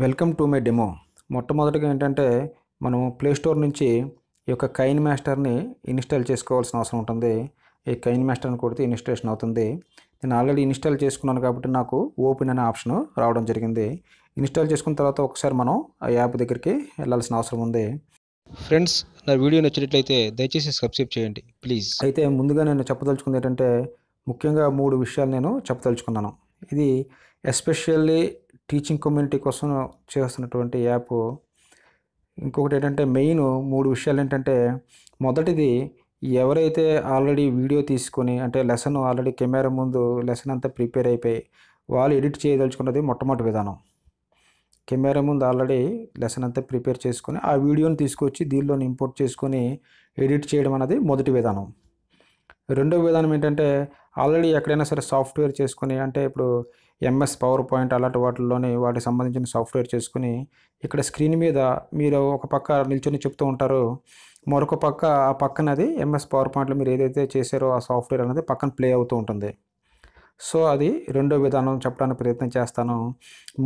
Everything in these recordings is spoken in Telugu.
వెల్కమ్ టు మై డెమో మొట్టమొదటిగా ఏంటంటే మనం ప్లే స్టోర్ నుంచి ఈ యొక్క కైన్ మాస్టర్ని ఇన్స్టాల్ చేసుకోవాల్సిన అవసరం ఉంటుంది ఈ కైన్ మాస్టర్ని కొడితే ఇన్స్టాలేషన్ అవుతుంది నేను ఆల్రెడీ ఇన్స్టాల్ చేసుకున్నాను కాబట్టి నాకు ఓపెన్ అనే ఆప్షన్ రావడం జరిగింది ఇన్స్టాల్ చేసుకున్న తర్వాత ఒకసారి మనం ఆ యాప్ దగ్గరికి వెళ్ళాల్సిన అవసరం ఉంది ఫ్రెండ్స్ నా వీడియో నచ్చినట్లయితే దయచేసి సబ్స్క్రైబ్ చేయండి ప్లీజ్ అయితే ముందుగా నేను చెప్పదలుచుకుంది ఏంటంటే ముఖ్యంగా మూడు విషయాలు నేను చెప్పదలుచుకున్నాను ఇది ఎస్పెషల్లీ టీచింగ్ కమ్యూనిటీ కోసం చేస్తున్నటువంటి యాప్ ఇంకొకటి ఏంటంటే మెయిన్ మూడు విషయాలు ఏంటంటే మొదటిది ఎవరైతే ఆల్రెడీ వీడియో తీసుకొని అంటే లెసన్ ఆల్రెడీ కెమెరా ముందు లెసన్ అంతా ప్రిపేర్ అయిపోయి వాళ్ళు ఎడిట్ చేయదలుచుకున్నది మొట్టమొదటి విధానం కెమెరా ముందు ఆల్రెడీ లెసన్ అంతా ప్రిపేర్ చేసుకొని ఆ వీడియోని తీసుకొచ్చి దీనిలో ఇంపోర్ట్ చేసుకొని ఎడిట్ చేయడం అనేది మొదటి విధానం రెండవ విధానం ఏంటంటే ఆల్రెడీ ఎక్కడైనా సరే సాఫ్ట్వేర్ చేసుకొని అంటే ఇప్పుడు ఎంఎస్ పవర్ పాయింట్ అలాంటి వాటిల్లోనే వాటికి సంబంధించిన సాఫ్ట్వేర్ చేసుకుని ఇక్కడ స్క్రీన్ మీద మీరు ఒక పక్క నిల్చొని చెప్తూ ఉంటారు మరొక పక్క ఆ పక్కనది ఎంఎస్ పవర్ పాయింట్లో మీరు ఏదైతే చేశారో ఆ సాఫ్ట్వేర్ అనేది పక్కన ప్లే అవుతూ ఉంటుంది సో అది రెండో విధానం చెప్పడానికి ప్రయత్నం చేస్తాను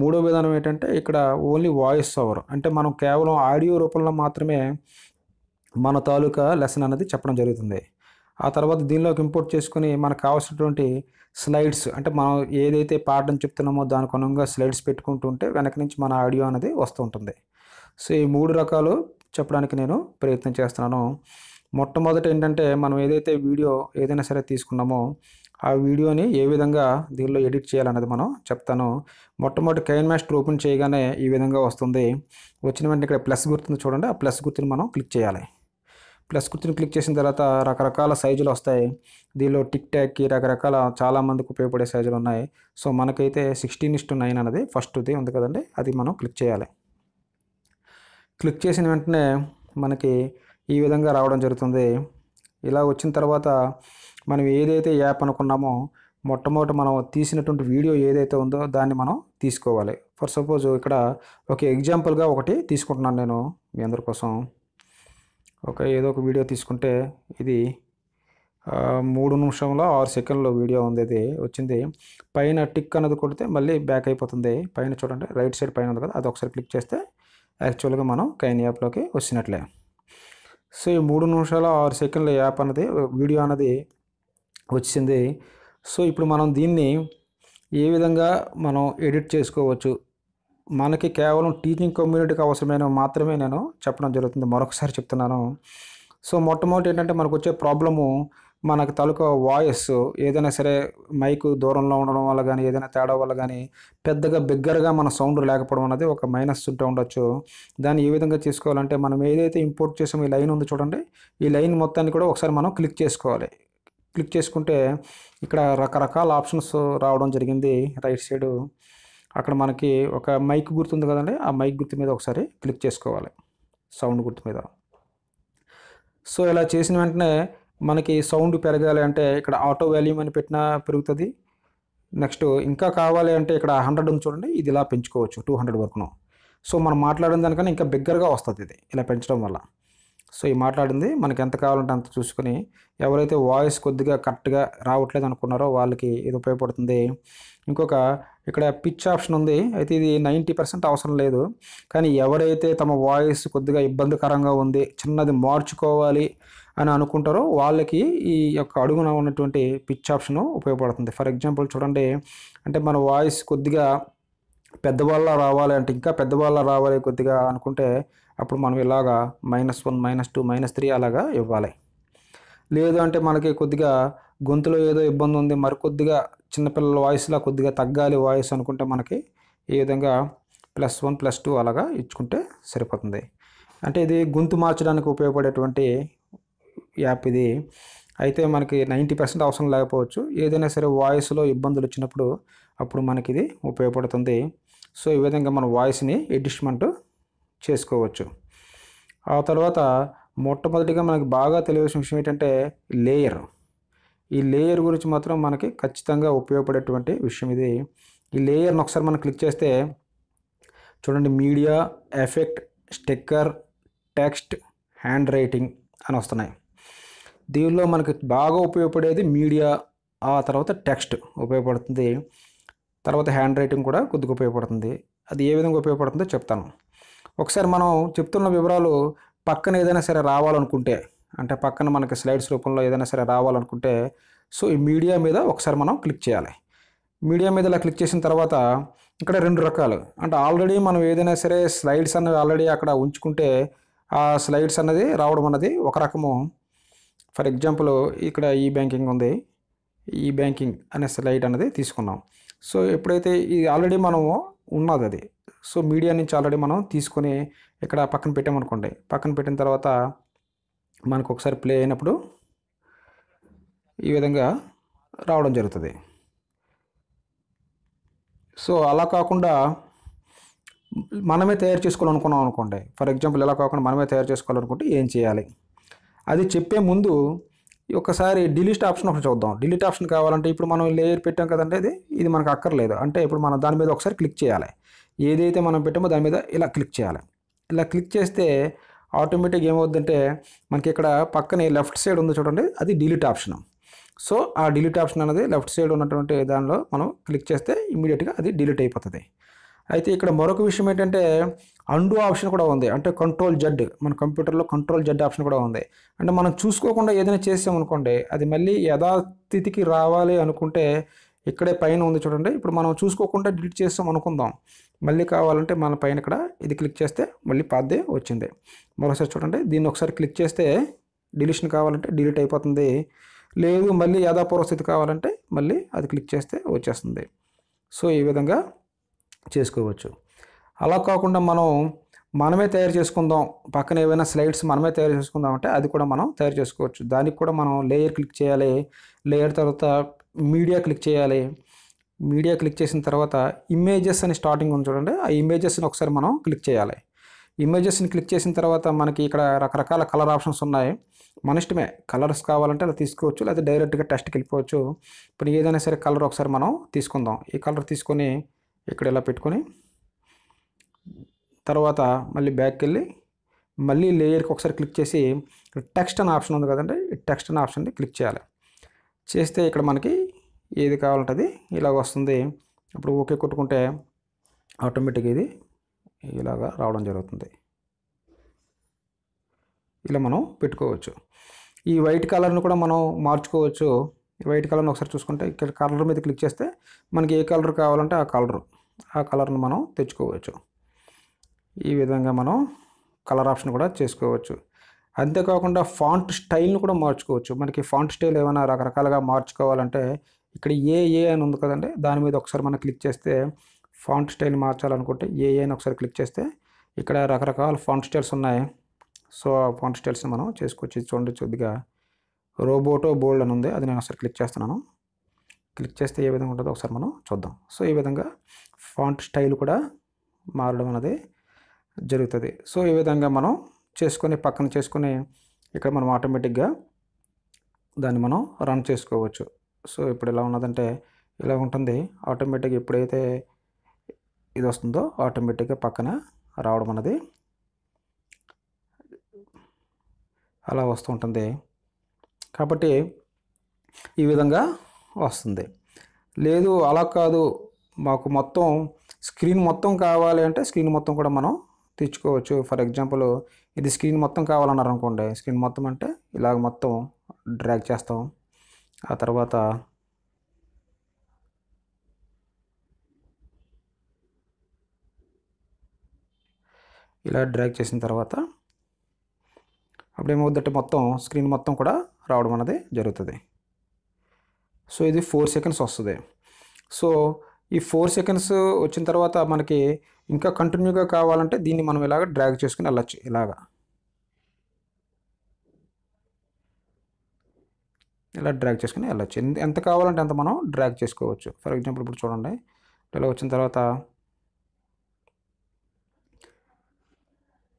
మూడో విధానం ఏంటంటే ఇక్కడ ఓన్లీ వాయిస్ ఓవర్ అంటే మనం కేవలం ఆడియో రూపంలో మాత్రమే మన తాలూకా లెసన్ అనేది చెప్పడం జరుగుతుంది ఆ తర్వాత దీనిలోకి ఇంపోర్ట్ చేసుకుని మనకు కావాల్సినటువంటి స్లైడ్స్ అంటే మనం ఏదైతే పాఠం చెప్తున్నామో దానికి అనుగుణంగా స్లైడ్స్ పెట్టుకుంటుంటే వెనక నుంచి మన ఆడియో అనేది వస్తుంటుంది సో ఈ మూడు రకాలు చెప్పడానికి నేను ప్రయత్నం చేస్తున్నాను మొట్టమొదట ఏంటంటే మనం ఏదైతే వీడియో ఏదైనా సరే తీసుకున్నామో ఆ వీడియోని ఏ విధంగా దీనిలో ఎడిట్ చేయాలన్నది మనం చెప్తాను మొట్టమొదటి కైన్ మాస్టర్ ఓపెన్ చేయగానే ఈ విధంగా వస్తుంది వచ్చిన వెంటనే ఇక్కడ ప్లస్ గుర్తుంది చూడండి ఆ ప్లస్ గుర్తుని మనం క్లిక్ చేయాలి ప్లస్ గుర్తుని క్లిక్ చేసిన తర్వాత రకరకాల సైజులు వస్తాయి దీనిలో టిక్ ట్యాక్కి రకరకాల చాలామందికి ఉపయోగపడే సైజులు ఉన్నాయి సో మనకైతే సిక్స్టీన్ ఇస్టు నైన్ అనేది ఫస్ట్ది ఉంది కదండి అది మనం క్లిక్ చేయాలి క్లిక్ చేసిన వెంటనే మనకి ఈ విధంగా రావడం జరుగుతుంది ఇలా వచ్చిన తర్వాత మనం ఏదైతే యాప్ అనుకున్నామో మొట్టమొదటి మనం తీసినటువంటి వీడియో ఏదైతే ఉందో దాన్ని మనం తీసుకోవాలి ఫర్ సపోజ్ ఇక్కడ ఒక ఎగ్జాంపుల్గా ఒకటి తీసుకుంటున్నాను నేను మీ అందరి కోసం ఒక ఏదో ఒక వీడియో తీసుకుంటే ఇది మూడు నిమిషంలో ఆరు సెకండ్లో వీడియో ఉంది ఇది వచ్చింది పైన టిక్ అన్నది కొడితే మళ్ళీ బ్యాక్ అయిపోతుంది పైన చూడండి రైట్ సైడ్ పైన ఉంది కదా అది ఒకసారి క్లిక్ చేస్తే యాక్చువల్గా మనం కైన్ యాప్లోకి వచ్చినట్లే సో ఈ మూడు నిమిషాల ఆరు సెకండ్ల యాప్ అన్నది వీడియో అన్నది వచ్చింది సో ఇప్పుడు మనం దీన్ని ఏ విధంగా మనం ఎడిట్ చేసుకోవచ్చు మనకి కేవలం టీచింగ్ కమ్యూనిటీకి అవసరమైన మాత్రమే నేను చెప్పడం జరుగుతుంది మరొకసారి చెప్తున్నాను సో మొట్టమొదటి ఏంటంటే మనకు వచ్చే ప్రాబ్లము మనకు తాలూకా వాయిస్ ఏదైనా సరే మైక్ దూరంలో ఉండడం వల్ల కానీ ఏదైనా తేడా వల్ల కానీ పెద్దగా బిగ్గరగా మన సౌండ్ లేకపోవడం అనేది ఒక మైనస్ ఉంటూ ఉండొచ్చు దాన్ని ఏ విధంగా చేసుకోవాలంటే మనం ఏదైతే ఇంపోర్ట్ చేసామో ఈ లైన్ ఉంది చూడండి ఈ లైన్ మొత్తాన్ని కూడా ఒకసారి మనం క్లిక్ చేసుకోవాలి క్లిక్ చేసుకుంటే ఇక్కడ రకరకాల ఆప్షన్స్ రావడం జరిగింది రైట్ సైడు అక్కడ మనకి ఒక మైక్ గుర్తుంది కదండి ఆ మైక్ గుర్తు మీద ఒకసారి క్లిక్ చేసుకోవాలి సౌండ్ గుర్తు మీద సో ఇలా చేసిన వెంటనే మనకి సౌండ్ పెరగాలి అంటే ఇక్కడ ఆటో వాల్యూమ్ అని పెట్టినా పెరుగుతుంది నెక్స్ట్ ఇంకా కావాలి అంటే ఇక్కడ హండ్రెడ్ ఉంది చూడండి ఇది ఇలా పెంచుకోవచ్చు టూ హండ్రెడ్ వరకును సో మనం మాట్లాడిన దానికన్నా ఇంకా బిగ్గరగా వస్తుంది ఇది ఇలా పెంచడం వల్ల సో ఈ మాట్లాడింది మనకి ఎంత కావాలంటే అంత చూసుకొని ఎవరైతే వాయిస్ కొద్దిగా కరెక్ట్గా రావట్లేదు అనుకున్నారో వాళ్ళకి ఇది ఉపయోగపడుతుంది ఇంకొక ఇక్కడ పిచ్ ఆప్షన్ ఉంది అయితే ఇది నైంటీ పర్సెంట్ అవసరం లేదు కానీ ఎవరైతే తమ వాయిస్ కొద్దిగా ఇబ్బందికరంగా ఉంది చిన్నది మార్చుకోవాలి అని అనుకుంటారో వాళ్ళకి ఈ యొక్క అడుగున ఉన్నటువంటి పిచ్ ఆప్షన్ ఉపయోగపడుతుంది ఫర్ ఎగ్జాంపుల్ చూడండి అంటే మన వాయిస్ కొద్దిగా పెద్దవాళ్ళ రావాలి అంటే ఇంకా పెద్దవాళ్ళ రావాలి కొద్దిగా అనుకుంటే అప్పుడు మనం ఇలాగా minus one minus two minus three అలాగా ఇవ్వాలి లేదు అంటే మనకి కొద్దిగా గొంతులో ఏదో ఇబ్బంది ఉంది మరి కొద్దిగా చిన్నపిల్లల వాయిస్లో కొద్దిగా తగ్గాలి వాయిస్ అనుకుంటే మనకి ఈ విధంగా ప్లస్ వన్ ప్లస్ టూ అలాగా ఇచ్చుకుంటే సరిపోతుంది అంటే ఇది గొంతు మార్చడానికి ఉపయోగపడేటువంటి యాప్ ఇది అయితే మనకి నైంటీ పర్సెంట్ అవసరం లేకపోవచ్చు ఏదైనా సరే వాయిస్లో ఇబ్బందులు వచ్చినప్పుడు అప్పుడు మనకి ఇది ఉపయోగపడుతుంది సో ఈ విధంగా మన వాయిస్ని అడ్జస్ట్మెంట్ చేసుకోవచ్చు ఆ తర్వాత మొట్టమొదటిగా మనకి బాగా తెలియవలసిన విషయం ఏంటంటే లేయర్ ఈ లేయర్ గురించి మాత్రం మనకి ఖచ్చితంగా ఉపయోగపడేటువంటి విషయం ఇది ఈ లేయర్ని ఒకసారి మనం క్లిక్ చేస్తే చూడండి media effect sticker text handwriting అని వస్తున్నాయి దీనిలో మనకి బాగా ఉపయోగపడేది మీడియా ఆ తర్వాత టెక్స్ట్ ఉపయోగపడుతుంది తర్వాత హ్యాండ్ రైటింగ్ కూడా కొద్దిగా ఉపయోగపడుతుంది అది ఏ విధంగా ఉపయోగపడుతుందో చెప్తాను ఒకసారి మనం చెప్తున్న వివరాలు పక్కన ఏదైనా సరే రావాలనుకుంటే అంటే పక్కన మనకి స్లైడ్స్ రూపంలో ఏదైనా సరే రావాలనుకుంటే సో ఈ మీడియా మీద ఒకసారి మనం క్లిక్ చేయాలి మీడియా మీద ఇలా క్లిక్ చేసిన తర్వాత ఇక్కడ రెండు రకాలు అంటే ఆల్రెడీ మనం ఏదైనా సరే స్లైడ్స్ అన్నవి ఆల్రెడీ అక్కడ ఉంచుకుంటే ఆ స్లైడ్స్ అన్నది రావడం అన్నది ఒక రకము ఫర్ ఎగ్జాంపుల్ ఇక్కడ ఈ బ్యాంకింగ్ ఉంది ఈ బ్యాంకింగ్ అనే స్లైడ్ అనేది తీసుకున్నాం సో ఎప్పుడైతే ఇది ఆల్రెడీ మనము ఉన్నది అది సో మీడియా నుంచి ఆల్రెడీ మనం తీసుకొని ఇక్కడ పక్కన పెట్టామనుకోండి పక్కన పెట్టిన తర్వాత మనకు ఒకసారి ప్లే అయినప్పుడు ఈ విధంగా రావడం జరుగుతుంది సో అలా కాకుండా మనమే తయారు చేసుకోవాలనుకున్నాం అనుకోండి ఫర్ ఎగ్జాంపుల్ ఎలా కాకుండా మనమే తయారు చేసుకోవాలనుకుంటే ఏం చేయాలి అది చెప్పే ముందు ఒకసారి డిలీట్ ఆప్షన్ ఒకటి చూద్దాం డిలీట్ ఆప్షన్ కావాలంటే ఇప్పుడు మనం లేయర్ పెట్టాం కదండి అది ఇది మనకు అక్కర్లేదు అంటే ఇప్పుడు మనం దాని మీద ఒకసారి క్లిక్ చేయాలి ఏదైతే మనం పెట్టామో దాని మీద ఇలా క్లిక్ చేయాలి ఇలా క్లిక్ చేస్తే ఆటోమేటిక్ ఏమవుద్దంటే మనకి ఇక్కడ పక్కనే లెఫ్ట్ సైడ్ ఉంది చూడండి అది డిలీట్ ఆప్షన్ సో ఆ డిలీట్ ఆప్షన్ అనేది లెఫ్ట్ సైడ్ ఉన్నటువంటి దానిలో మనం క్లిక్ చేస్తే ఇమీడియట్గా అది డిలీట్ అయిపోతుంది అయితే ఇక్కడ మరొక విషయం ఏంటంటే అండు ఆప్షన్ కూడా ఉంది అంటే కంట్రోల్ జడ్ మన కంప్యూటర్లో కంట్రోల్ జడ్ ఆప్షన్ కూడా ఉంది అంటే మనం చూసుకోకుండా ఏదైనా చేసామనుకోండి అది మళ్ళీ యథాస్థితికి రావాలి అనుకుంటే ఇక్కడే పైన ఉంది చూడండి ఇప్పుడు మనం చూసుకోకుండా డిలీట్ చేస్తాం అనుకుందాం మళ్ళీ కావాలంటే మన పైన ఇక్కడ ఇది క్లిక్ చేస్తే మళ్ళీ పాదే వచ్చింది మరోసారి చూడండి దీన్ని ఒకసారి క్లిక్ చేస్తే డిలీషన్ కావాలంటే డిలీట్ అయిపోతుంది లేదు మళ్ళీ యాదాపూర్వ స్థితి కావాలంటే మళ్ళీ అది క్లిక్ చేస్తే వచ్చేస్తుంది సో ఈ విధంగా చేసుకోవచ్చు అలా కాకుండా మనం మనమే తయారు చేసుకుందాం పక్కన ఏవైనా స్లైడ్స్ మనమే తయారు చేసుకుందాం అంటే అది కూడా మనం తయారు చేసుకోవచ్చు దానికి కూడా మనం లేయర్ క్లిక్ చేయాలి లేయర్ తర్వాత మీడియా క్లిక్ చేయాలి మీడియా క్లిక్ చేసిన తర్వాత ఇమేజెస్ అని స్టార్టింగ్ ఉంది చూడండి ఆ ఇమేజెస్ని ఒకసారి మనం క్లిక్ చేయాలి ఇమేజెస్ని క్లిక్ చేసిన తర్వాత మనకి ఇక్కడ రకరకాల కలర్ ఆప్షన్స్ ఉన్నాయి మన ఇష్టమే కలర్స్ కావాలంటే అలా తీసుకోవచ్చు లేదా డైరెక్ట్గా టెస్ట్కి వెళ్ళిపోవచ్చు ఇప్పుడు ఏదైనా సరే కలర్ ఒకసారి మనం తీసుకుందాం ఈ కలర్ తీసుకొని ఇక్కడ ఇలా పెట్టుకొని తర్వాత మళ్ళీ బ్యాక్కి వెళ్ళి మళ్ళీ లేయర్కి ఒకసారి క్లిక్ చేసి టెక్స్ట్ అనే ఆప్షన్ ఉంది కదండి ఈ టెక్స్ట్ అనే ఆప్షన్ని క్లిక్ చేయాలి చేస్తే ఇక్కడ మనకి ఏది కావాలంటది ఇలాగ వస్తుంది ఇప్పుడు ఓకే కొట్టుకుంటే ఆటోమేటిక్గా ఇది ఇలాగా రావడం జరుగుతుంది ఇలా మనం పెట్టుకోవచ్చు ఈ వైట్ కలర్ని కూడా మనం మార్చుకోవచ్చు వైట్ కలర్ని ఒకసారి చూసుకుంటే ఇక్కడ కలర్ మీద క్లిక్ చేస్తే మనకి ఏ కలర్ కావాలంటే ఆ కలర్ ఆ కలర్ను మనం తెచ్చుకోవచ్చు ఈ విధంగా మనం కలర్ ఆప్షన్ కూడా చేసుకోవచ్చు అంతేకాకుండా ఫాంట్ స్టైల్ని కూడా మార్చుకోవచ్చు మనకి ఫాంట్ స్టైల్ ఏమైనా రకరకాలుగా మార్చుకోవాలంటే ఇక్కడ ఏఏ అని ఉంది కదండి దాని మీద ఒకసారి మనం క్లిక్ చేస్తే ఫాంట్ స్టైల్ మార్చాలనుకుంటే ఏఏ అని ఒకసారి క్లిక్ చేస్తే ఇక్కడ రకరకాల ఫాంట్ స్టైల్స్ ఉన్నాయి సో ఆ ఫాంట్ స్టైల్స్ని మనం చేసుకోవచ్చు చూడండి చూద్దిగా రోబోటో బోల్డ్ అని ఉంది అది నేను ఒకసారి క్లిక్ చేస్తున్నాను క్లిక్ చేస్తే ఏ విధంగా ఉంటుందో ఒకసారి మనం చూద్దాం సో ఈ విధంగా ఫాంట్ స్టైల్ కూడా మారడం అనేది జరుగుతుంది సో ఈ విధంగా మనం చేసుకొని పక్కన చేసుకొని ఇక్కడ మనం ఆటోమేటిక్గా దాన్ని మనం రన్ చేసుకోవచ్చు సో ఇప్పుడు ఎలా ఉన్నదంటే ఇలా ఉంటుంది ఆటోమేటిక్గా ఎప్పుడైతే ఇది వస్తుందో ఆటోమేటిక్గా పక్కన రావడం అన్నది అలా వస్తూ ఉంటుంది కాబట్టి ఈ విధంగా వస్తుంది లేదు అలా కాదు మాకు మొత్తం స్క్రీన్ మొత్తం కావాలి అంటే స్క్రీన్ మొత్తం కూడా మనం తెచ్చుకోవచ్చు ఫర్ ఎగ్జాంపుల్ ఇది స్క్రీన్ మొత్తం కావాలన్నారు అనుకోండి స్క్రీన్ మొత్తం అంటే ఇలాగ మొత్తం డ్రాగ్ చేస్తాం ఆ తర్వాత ఇలా డ్రాగ్ చేసిన తర్వాత అప్పుడేమవుద్దంటే మొత్తం స్క్రీన్ మొత్తం కూడా రావడం అనేది జరుగుతుంది సో ఇది ఫోర్ సెకండ్స్ వస్తుంది సో ఈ ఫోర్ సెకండ్స్ వచ్చిన తర్వాత మనకి ఇంకా కంటిన్యూగా కావాలంటే దీన్ని మనం ఇలాగ డ్రాగ్ చేసుకుని వెళ్ళచ్చు ఇలాగ ఇలా డ్రాగ్ చేసుకుని వెళ్ళచ్చు ఎంత కావాలంటే అంత మనం డ్రాగ్ చేసుకోవచ్చు ఫర్ ఎగ్జాంపుల్ ఇప్పుడు చూడండి ఇలా వచ్చిన తర్వాత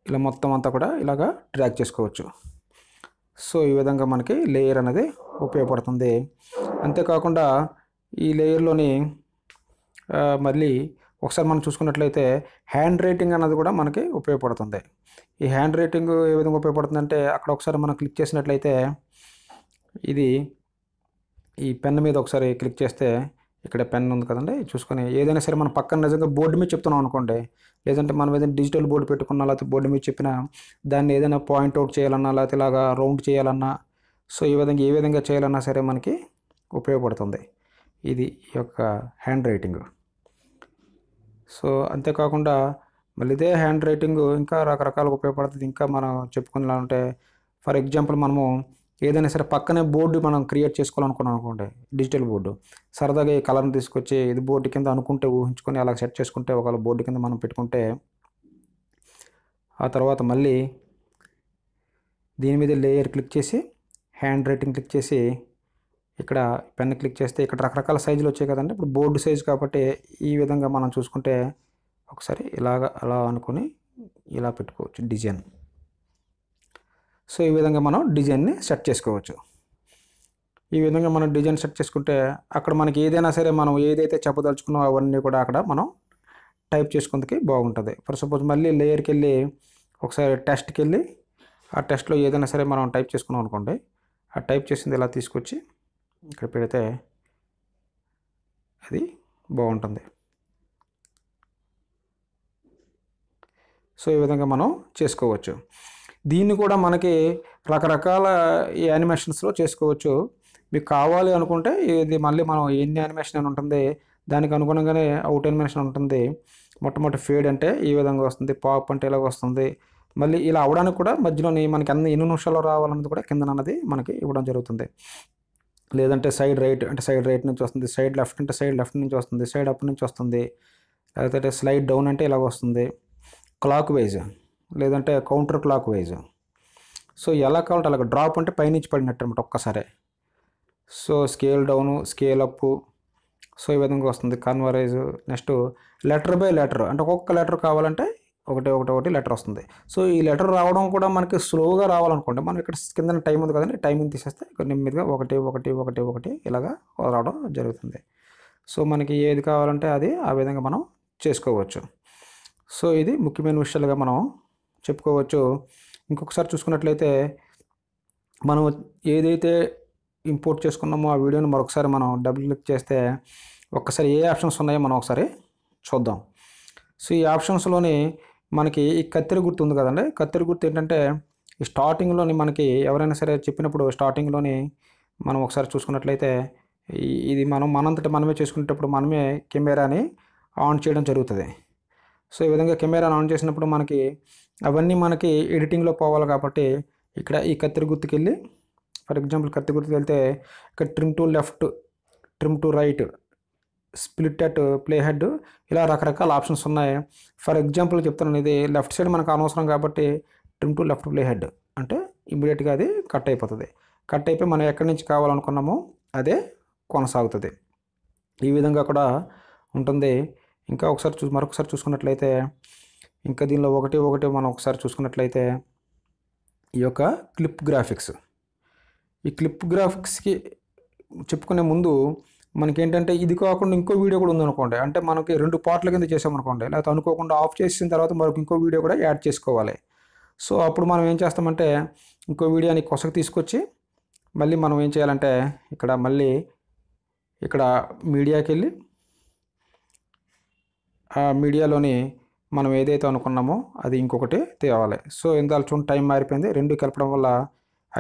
ఇలా మొత్తం అంతా కూడా ఇలాగ డ్రాగ్ చేసుకోవచ్చు సో ఈ విధంగా మనకి లేయర్ అనేది ఉపయోగపడుతుంది అంతేకాకుండా ఈ లేయర్లోని మళ్ళీ ఒకసారి మనం చూసుకున్నట్లయితే హ్యాండ్ రైటింగ్ అన్నది కూడా మనకి ఉపయోగపడుతుంది ఈ హ్యాండ్ రైటింగ్ ఏ విధంగా ఉపయోగపడుతుందంటే అక్కడ ఒకసారి మనం క్లిక్ చేసినట్లయితే ఇది ఈ పెన్ మీద ఒకసారి క్లిక్ చేస్తే ఇక్కడ పెన్ ఉంది కదండి చూసుకొని ఏదైనా సరే మనం పక్కన నిజంగా బోర్డు మీద చెప్తున్నాం అనుకోండి లేదంటే మనం ఏదైనా డిజిటల్ బోర్డు పెట్టుకున్నా లేకపోతే బోర్డు మీద చెప్పినా దాన్ని ఏదైనా పాయింట్ అవుట్ చేయాలన్నా లేకపోతే ఇలాగా రౌండ్ చేయాలన్నా సో ఈ విధంగా ఏ విధంగా చేయాలన్నా సరే మనకి ఉపయోగపడుతుంది ఇది ఈ యొక్క హ్యాండ్ రైటింగ్ సో అంతేకాకుండా మళ్ళీ ఇదే హ్యాండ్ రైటింగ్ ఇంకా రకరకాలుగా ఉపయోగపడుతుంది ఇంకా మనం చెప్పుకునేలా ఉంటే ఫర్ ఎగ్జాంపుల్ మనము ఏదైనా సరే పక్కనే బోర్డు మనం క్రియేట్ చేసుకోవాలనుకున్నాం అనుకోండి డిజిటల్ బోర్డు సరదాగా ఈ కలర్ని తీసుకొచ్చి ఇది బోర్డు కింద అనుకుంటే ఊహించుకొని అలా సెట్ చేసుకుంటే ఒకవేళ బోర్డు కింద మనం పెట్టుకుంటే ఆ తర్వాత మళ్ళీ దీని మీద లేయర్ క్లిక్ చేసి హ్యాండ్ రైటింగ్ క్లిక్ చేసి ఇక్కడ పెన్ క్లిక్ చేస్తే ఇక్కడ రకరకాల సైజులు వచ్చాయి కదండి ఇప్పుడు బోర్డు సైజు కాబట్టి ఈ విధంగా మనం చూసుకుంటే ఒకసారి ఇలాగ అలా అనుకుని ఇలా పెట్టుకోవచ్చు డిజైన్ సో ఈ విధంగా మనం డిజైన్ని సెట్ చేసుకోవచ్చు ఈ విధంగా మనం డిజైన్ సెట్ చేసుకుంటే అక్కడ మనకి ఏదైనా సరే మనం ఏదైతే చెప్పదలుచుకున్నామో అవన్నీ కూడా అక్కడ మనం టైప్ చేసుకుందకి బాగుంటుంది ఫర్ సపోజ్ మళ్ళీ లేయర్కి వెళ్ళి ఒకసారి టెస్ట్కి వెళ్ళి ఆ టెస్ట్లో ఏదైనా సరే మనం టైప్ చేసుకున్నాం అనుకోండి ఆ టైప్ చేసింది ఇలా తీసుకొచ్చి ఇక్కడ పెడితే అది బాగుంటుంది సో ఈ విధంగా మనం చేసుకోవచ్చు దీన్ని కూడా మనకి రకరకాల యానిమేషన్స్లో చేసుకోవచ్చు మీకు కావాలి అనుకుంటే ఇది మళ్ళీ మనం ఎన్ని యానిమేషన్ అని ఉంటుంది దానికి అనుగుణంగానే అవుట్ యానిమేషన్ ఉంటుంది మొట్టమొదటి ఫేడ్ అంటే ఈ విధంగా వస్తుంది పాప్ అంటే ఇలాగ వస్తుంది మళ్ళీ ఇలా అవడానికి కూడా మధ్యలోని మనకి అన్ని ఎన్ని నిమిషాల్లో రావాలన్నది కూడా కింద అన్నది మనకి ఇవ్వడం జరుగుతుంది లేదంటే సైడ్ రైట్ అంటే సైడ్ రైట్ నుంచి వస్తుంది సైడ్ లెఫ్ట్ అంటే సైడ్ లెఫ్ట్ నుంచి వస్తుంది సైడ్ అప్ నుంచి వస్తుంది లేకపోతే స్లైడ్ డౌన్ అంటే ఇలాగ వస్తుంది క్లాక్ వైజ్ లేదంటే కౌంటర్ క్లాక్ వైజ్ సో ఎలా కావాలంటే అలాగ డ్రాప్ అంటే పైనుంచి పడినట్టు అనమాట ఒక్కసారే so scale down scale up so ఈ విధంగా వస్తుంది కన్వరైజ్ నెక్స్ట్ లెటర్ బై లెటర్ అంటే ఒక్కొక్క లెటర్ కావాలంటే ఒకటి ఒకటి ఒకటి లెటర్ వస్తుంది సో ఈ లెటర్ రావడం కూడా మనకి స్లోగా రావాలనుకోండి మనం ఇక్కడ కింద టైం ఉంది కదండి టైమింగ్ తీసేస్తే నెమ్మదిగా ఒకటి ఒకటి ఒకటి ఒకటి ఇలాగా రావడం జరుగుతుంది సో మనకి ఏది కావాలంటే అది ఆ విధంగా మనం చేసుకోవచ్చు సో ఇది ముఖ్యమైన విషయాలుగా మనం చెప్పుకోవచ్చు ఇంకొకసారి చూసుకున్నట్లయితే మనం ఏదైతే ఇంపోర్ట్ చేసుకున్నామో ఆ వీడియోని మరొకసారి మనం డబుల్ క్లిక్ చేస్తే ఒక్కసారి ఏ ఆప్షన్స్ ఉన్నాయో మనం ఒకసారి చూద్దాం సో ఈ ఆప్షన్స్లోని మనకి ఈ కత్తెర గుర్తు ఉంది కదండి కత్తిరి గుర్తు ఏంటంటే స్టార్టింగ్లోని మనకి ఎవరైనా సరే చెప్పినప్పుడు స్టార్టింగ్లోని మనం ఒకసారి చూసుకున్నట్లయితే ఇది మనం మనంతటి మనమే చేసుకునేటప్పుడు మనమే కెమెరాని ఆన్ చేయడం జరుగుతుంది సో ఈ విధంగా కెమెరాని ఆన్ చేసినప్పుడు మనకి అవన్నీ మనకి ఎడిటింగ్లో పోవాలి కాబట్టి ఇక్కడ ఈ కత్తిరి గుర్తుకి వెళ్ళి ఫర్ ఎగ్జాంపుల్ కత్తి గుర్తుకు వెళ్తే ఇక్కడ trim to left trim to right split at play head ఇలా రకరకాల ఆప్షన్స్ ఉన్నాయి ఫర్ ఎగ్జాంపుల్ చెప్తాను ఇది లెఫ్ట్ సైడ్ మనకు అనవసరం కాబట్టి trim to left play head అంటే ఇమీడియట్గా అది కట్ అయిపోతుంది కట్ అయిపోయి మనం ఎక్కడి నుంచి కావాలనుకున్నామో అదే కొనసాగుతుంది ఈ విధంగా కూడా ఉంటుంది ఇంకా ఒకసారి చూ మరొకసారి చూసుకున్నట్లయితే ఇంకా దీనిలో ఒకటి ఒకటి మనం ఒకసారి చూసుకున్నట్లయితే ఈ యొక్క క్లిప్ గ్రాఫిక్స్ ఈ క్లిప్ గ్రాఫిక్స్కి చెప్పుకునే ముందు మనకేంటంటే ఇది కాకుండా ఇంకో వీడియో కూడా ఉందనుకోండి అంటే మనకి రెండు పార్ట్ల కింద చేసామనుకోండి లేకపోతే అనుకోకుండా ఆఫ్ చేసిన తర్వాత మనకు ఇంకో వీడియో కూడా యాడ్ చేసుకోవాలి సో అప్పుడు మనం ఏం చేస్తామంటే ఇంకో వీడియోని కొసకు తీసుకొచ్చి మళ్ళీ మనం ఏం చేయాలంటే ఇక్కడ మళ్ళీ ఇక్కడ మీడియాకి వెళ్ళి ఆ మీడియాలోని మనం ఏదైతే అనుకున్నామో అది ఇంకొకటి తేవాలి సో ఇందాక చూడండి టైం మారిపోయింది రెండు కలపడం వల్ల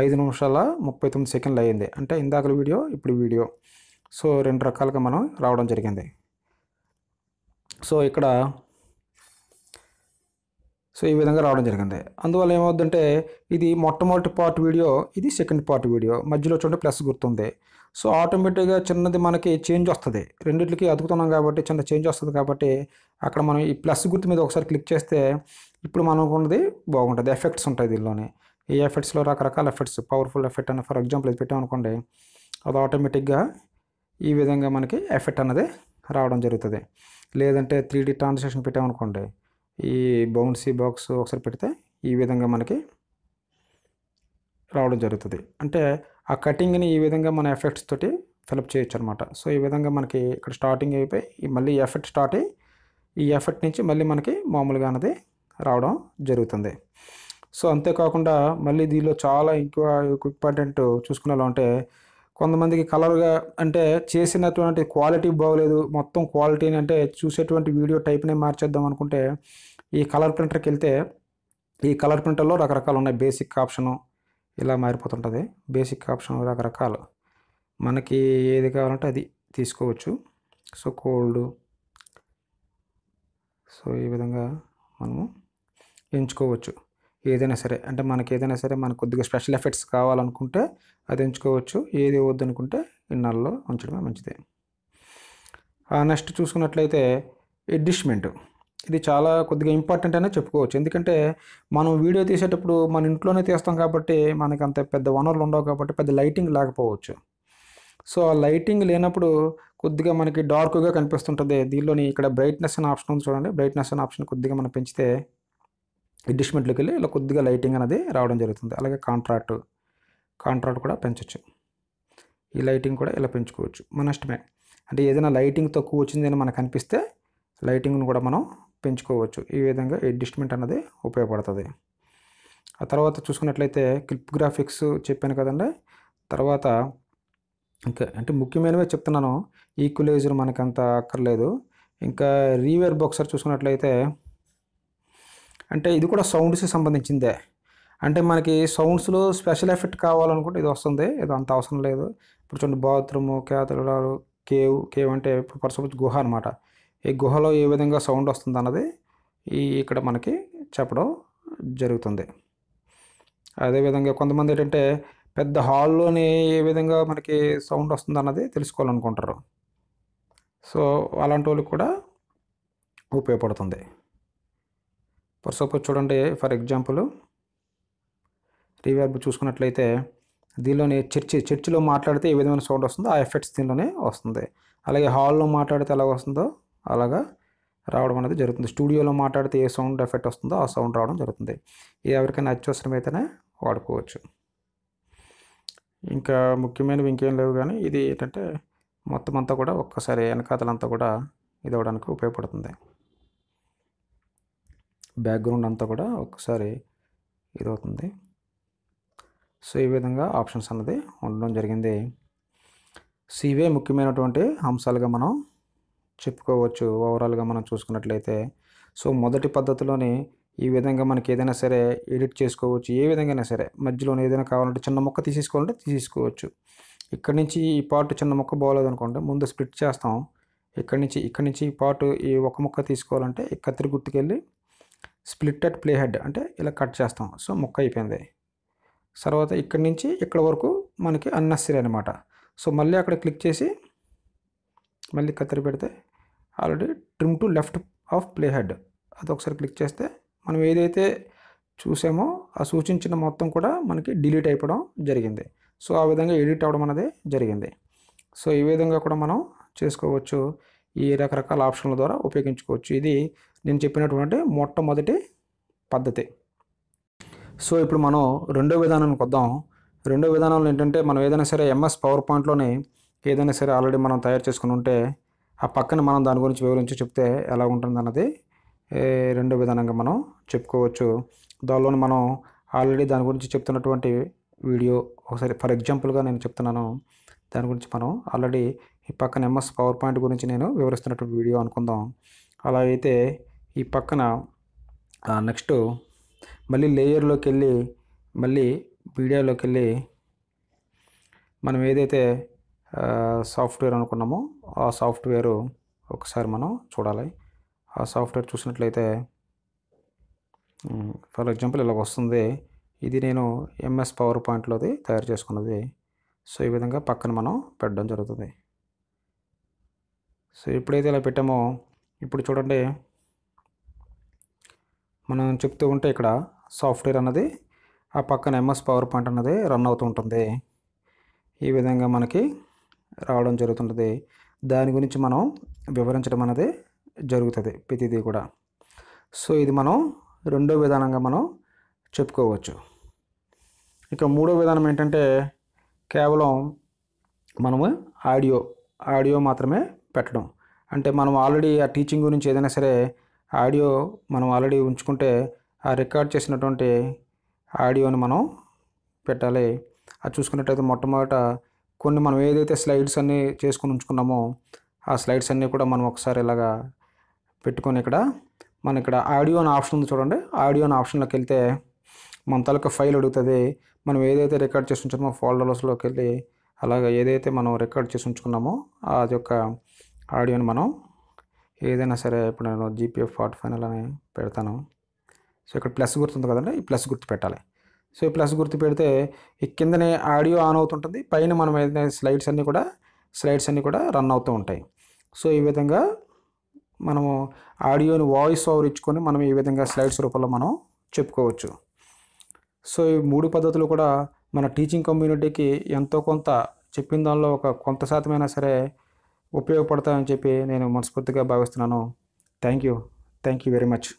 ఐదు నిమిషాల ముప్పై తొమ్మిది సెకండ్లు అయ్యింది అంటే ఇందాకల వీడియో ఇప్పుడు వీడియో సో రెండు రకాలుగా మనం రావడం జరిగింది సో ఇక్కడ సో ఈ విధంగా రావడం జరిగింది అందువల్ల ఏమవుతుందంటే ఇది మొట్టమొదటి పార్ట్ వీడియో ఇది సెకండ్ పార్ట్ వీడియో మధ్యలో చూడండి ప్లస్ గుర్తుంది సో ఆటోమేటిక్గా చిన్నది మనకి చేంజ్ వస్తుంది రెండింటికి అతుకుతున్నాం కాబట్టి చిన్న చేంజ్ వస్తుంది కాబట్టి అక్కడ మనం ఈ ప్లస్ గుర్తు మీద ఒకసారి క్లిక్ చేస్తే ఇప్పుడు మనం ఉన్నది బాగుంటుంది ఎఫెక్ట్స్ ఉంటాయి దీనిలోనే ఈ ఎఫెక్ట్స్లో రకరకాల ఎఫెక్ట్స్ పవర్ఫుల్ ఎఫెక్ట్ అని ఫర్ ఎగ్జాంపుల్ ఇది పెట్టామనుకోండి అది ఆటోమేటిక్గా ఈ విధంగా మనకి ఎఫెక్ట్ అనేది రావడం జరుగుతుంది లేదంటే త్రీ డి ట్రాన్సాక్షన్ పెట్టామనుకోండి ఈ బౌన్సీ బాక్స్ ఒకసారి పెడితే ఈ విధంగా మనకి రావడం జరుగుతుంది అంటే ఆ కటింగ్ని ఈ విధంగా మన ఎఫెక్ట్స్ తోటి ఫిలప్ చేయొచ్చు అనమాట సో ఈ విధంగా మనకి ఇక్కడ స్టార్టింగ్ అయిపోయి మళ్ళీ ఎఫెక్ట్ స్టార్ట్ అయ్యి ఈ ఎఫెక్ట్ నుంచి మళ్ళీ మనకి మామూలుగా అనేది రావడం జరుగుతుంది సో అంతేకాకుండా మళ్ళీ దీనిలో చాలా ఇంకో ఇంపార్టెంట్ చూసుకునే అంటే కొంతమందికి కలర్గా అంటే చేసినటువంటి క్వాలిటీ బాగోలేదు మొత్తం క్వాలిటీని అంటే చూసేటువంటి వీడియో టైప్నే మార్చేద్దాం అనుకుంటే ఈ కలర్ ప్రింటర్కి వెళ్తే ఈ కలర్ ప్రింటర్లో రకరకాలు ఉన్నాయి బేసిక్ ఆప్షను ఇలా మారిపోతుంటుంది బేసిక్ ఆప్షన్ రకరకాలు మనకి ఏది కావాలంటే అది తీసుకోవచ్చు సో కోల్డ్ సో ఈ విధంగా మనము ఎంచుకోవచ్చు ఏదైనా సరే అంటే మనకి ఏదైనా సరే మనకు కొద్దిగా స్పెషల్ ఎఫెక్ట్స్ కావాలనుకుంటే అది ఎంచుకోవచ్చు ఏది వద్దనుకుంటే ఇన్నాళ్ళలో ఉంచడమే మంచిది నెక్స్ట్ చూసుకున్నట్లయితే ఎడ్జిస్ట్మెంట్ ఇది చాలా కొద్దిగా ఇంపార్టెంట్ అనే చెప్పుకోవచ్చు ఎందుకంటే మనం వీడియో తీసేటప్పుడు మన ఇంట్లోనే తీస్తాం కాబట్టి మనకు అంత పెద్ద వనరులు ఉండవు కాబట్టి పెద్ద లైటింగ్ లేకపోవచ్చు సో ఆ లైటింగ్ లేనప్పుడు కొద్దిగా మనకి డార్క్గా కనిపిస్తుంటుంది దీనిలోని ఇక్కడ బ్రైట్నెస్ అనే ఆప్షన్ ఉంది చూడండి బ్రైట్నెస్ అనే ఆప్షన్ కొద్దిగా మనం పెంచితే అడ్జస్ట్మెంట్లోకి వెళ్ళి ఇలా కొద్దిగా లైటింగ్ అనేది రావడం జరుగుతుంది అలాగే కాంట్రాక్ట్ కాంట్రాక్ట్ కూడా పెంచవచ్చు ఈ లైటింగ్ కూడా ఇలా పెంచుకోవచ్చు మన ఇష్టమే అంటే ఏదైనా లైటింగ్ తక్కువ వచ్చిందని మనకు అనిపిస్తే లైటింగ్ను కూడా మనం పెంచుకోవచ్చు ఈ విధంగా అడ్జస్ట్మెంట్ అనేది ఉపయోగపడుతుంది ఆ తర్వాత చూసుకున్నట్లయితే క్లిప్ గ్రాఫిక్స్ చెప్పాను కదండి తర్వాత ఇంకా అంటే ముఖ్యమైనవే చెప్తున్నాను ఈక్వలైజర్ మనకంత అక్కర్లేదు ఇంకా రీవేర్ బాక్సర్ చూసుకున్నట్లయితే అంటే ఇది కూడా సౌండ్స్కి సంబంధించిందే అంటే మనకి సౌండ్స్లో స్పెషల్ ఎఫెక్ట్ కావాలనుకుంటే ఇది వస్తుంది ఇది అంత అవసరం లేదు ఇప్పుడు చూడండి బాత్రూము కేతలు కేవ్ కేవ్ అంటే ఇప్పుడు పర్సపోజ్ గుహ అనమాట ఈ గుహలో ఏ విధంగా సౌండ్ వస్తుంది అన్నది ఈ ఇక్కడ మనకి చెప్పడం జరుగుతుంది అదేవిధంగా కొంతమంది ఏంటంటే పెద్ద హాల్లోని ఏ విధంగా మనకి సౌండ్ వస్తుంది అన్నది తెలుసుకోవాలనుకుంటారు సో అలాంటి వాళ్ళకి కూడా ఉపయోగపడుతుంది ఫర్ చూడండి ఫర్ ఎగ్జాంపుల్ రీవ్యాబ్ చూసుకున్నట్లయితే దీనిలోనే చర్చి చర్చిలో మాట్లాడితే ఏ విధమైన సౌండ్ వస్తుందో ఆ ఎఫెక్ట్స్ దీనిలోనే వస్తుంది అలాగే హాల్లో మాట్లాడితే ఎలా వస్తుందో అలాగా రావడం అనేది జరుగుతుంది స్టూడియోలో మాట్లాడితే ఏ సౌండ్ ఎఫెక్ట్ వస్తుందో ఆ సౌండ్ రావడం జరుగుతుంది ఇది ఎవరికైనా అత్యవసరమైతేనే వాడుకోవచ్చు ఇంకా ముఖ్యమైనవి ఇంకేం లేవు కానీ ఇది ఏంటంటే మొత్తం అంతా కూడా ఒక్కసారి వెనకాతలంతా కూడా ఇదవడానికి ఉపయోగపడుతుంది బ్యాక్గ్రౌండ్ అంతా కూడా ఒకసారి ఇదవుతుంది సో ఈ విధంగా ఆప్షన్స్ అన్నది ఉండడం జరిగింది ఇవే ముఖ్యమైనటువంటి అంశాలుగా మనం చెప్పుకోవచ్చు ఓవరాల్గా మనం చూసుకున్నట్లయితే సో మొదటి పద్ధతిలోని ఈ విధంగా మనకి ఏదైనా సరే ఎడిట్ చేసుకోవచ్చు ఏ విధంగా సరే మధ్యలోనే ఏదైనా కావాలంటే చిన్న మొక్క తీసేసుకోవాలంటే తీసేసుకోవచ్చు ఇక్కడ నుంచి ఈ పార్ట్ చిన్న మొక్క బాగోలేదు అనుకోండి ముందు స్ప్లిట్ చేస్తాం ఇక్కడ నుంచి ఇక్కడ నుంచి ఈ పార్ట్ ఈ ఒక మొక్క తీసుకోవాలంటే ఇక్కడ తిరిగి గుర్తుకెళ్ళి స్ప్లిట్ అట్ ప్లే హెడ్ అంటే ఇలా కట్ చేస్తాం సో ముక్క అయిపోయింది తర్వాత ఇక్కడి నుంచి ఇక్కడ వరకు మనకి అన్నెసరీ అనమాట సో మళ్ళీ అక్కడ క్లిక్ చేసి మళ్ళీ కత్తెర పెడితే already trim to left of play head అది ఒకసారి క్లిక్ చేస్తే మనం ఏదైతే చూసామో ఆ సూచించిన మొత్తం కూడా మనకి డిలీట్ అయిపోవడం జరిగింది సో ఆ విధంగా ఎడిట్ అవ్వడం అనేది జరిగింది సో ఈ విధంగా కూడా మనం చేసుకోవచ్చు ఈ రకరకాల ఆప్షన్ల ద్వారా ఉపయోగించుకోవచ్చు ఇది నేను చెప్పినటువంటి మొట్టమొదటి పద్ధతి సో ఇప్పుడు మనం రెండో విధానానికి వద్దాం రెండో విధానంలో ఏంటంటే మనం ఏదైనా సరే ఎంఎస్ పవర్ పాయింట్లోనే ఏదైనా సరే ఆల్రెడీ మనం తయారు చేసుకుని ఉంటే ఆ పక్కన మనం దాని గురించి వివరించి చెప్తే ఎలా ఉంటుంది అన్నది రెండో విధానంగా మనం చెప్పుకోవచ్చు దానిలోని మనం ఆల్రెడీ దాని గురించి చెప్తున్నటువంటి వీడియో ఒకసారి ఫర్ ఎగ్జాంపుల్గా నేను చెప్తున్నాను దాని గురించి మనం ఆల్రెడీ ఈ పక్కన ఎంఎస్ పవర్ పాయింట్ గురించి నేను వివరిస్తున్నటువంటి వీడియో అనుకుందాం అలా అయితే ఈ పక్కన నెక్స్ట్ మళ్ళీ లేయర్లోకి వెళ్ళి మళ్ళీ వీడియోలోకి వెళ్ళి మనం ఏదైతే సాఫ్ట్వేర్ అనుకున్నామో ఆ సాఫ్ట్వేరు ఒకసారి మనం చూడాలి ఆ సాఫ్ట్వేర్ చూసినట్లయితే ఫర్ ఎగ్జాంపుల్ ఇలా వస్తుంది ఇది నేను ఎంఎస్ పవర్ పాయింట్లోది తయారు చేసుకున్నది సో ఈ విధంగా పక్కన మనం పెట్టడం జరుగుతుంది సో ఎప్పుడైతే ఇలా పెట్టామో ఇప్పుడు చూడండి మనం చెప్తూ ఉంటే ఇక్కడ సాఫ్ట్వేర్ అన్నది ఆ పక్కన ఎంఎస్ పవర్ పాయింట్ అన్నది రన్ అవుతూ ఉంటుంది ఈ విధంగా మనకి రావడం జరుగుతుంటుంది దాని గురించి మనం వివరించడం అనేది జరుగుతుంది ప్రతిదీ కూడా సో ఇది మనం రెండో విధానంగా మనం చెప్పుకోవచ్చు ఇక మూడో విధానం ఏంటంటే కేవలం మనము ఆడియో ఆడియో మాత్రమే పెట్టడం అంటే మనం ఆల్రెడీ ఆ టీచింగ్ గురించి ఏదైనా సరే ఆడియో మనం ఆల్రెడీ ఉంచుకుంటే ఆ రికార్డ్ చేసినటువంటి ఆడియోని మనం పెట్టాలి అది చూసుకున్నట్టయితే మొట్టమొదట కొన్ని మనం ఏదైతే స్లైడ్స్ అన్నీ చేసుకుని ఉంచుకున్నామో ఆ స్లైడ్స్ అన్నీ కూడా మనం ఒకసారి ఇలాగా పెట్టుకొని ఇక్కడ మన ఇక్కడ ఆడియో అని ఆప్షన్ ఉంది చూడండి ఆడియో అని ఆప్షన్లోకి వెళ్తే మన తలక ఫైల్ అడుగుతుంది మనం ఏదైతే రికార్డ్ చేసి ఉంచుకున్నామో ఫోల్డర్స్లోకి వెళ్ళి అలాగా ఏదైతే మనం రికార్డ్ చేసి ఉంచుకున్నామో అది యొక్క ఆడియోని మనం ఏదైనా సరే ఇప్పుడు నేను జీపీఎఫ్ ఫార్టీ ఫైనల్ అని పెడతాను సో ఇక్కడ ప్లస్ గుర్తు ఉంది కదండి ఈ ప్లస్ గుర్తు పెట్టాలి సో ఈ ప్లస్ గుర్తు పెడితే ఈ కిందనే ఆడియో ఆన్ అవుతుంటుంది పైన మనం ఏదైనా స్లైడ్స్ అన్నీ కూడా స్లైడ్స్ అన్నీ కూడా రన్ అవుతూ ఉంటాయి సో ఈ విధంగా మనము ఆడియోని వాయిస్ ఓవర్ ఇచ్చుకొని మనం ఈ విధంగా స్లైడ్స్ రూపంలో మనం చెప్పుకోవచ్చు సో ఈ మూడు పద్ధతులు కూడా మన టీచింగ్ కమ్యూనిటీకి ఎంతో కొంత చెప్పిన దానిలో ఒక కొంత శాతమైనా సరే ఉపయోగపడతాయని చెప్పి నేను మనస్ఫూర్తిగా భావిస్తున్నాను thank you thank you very much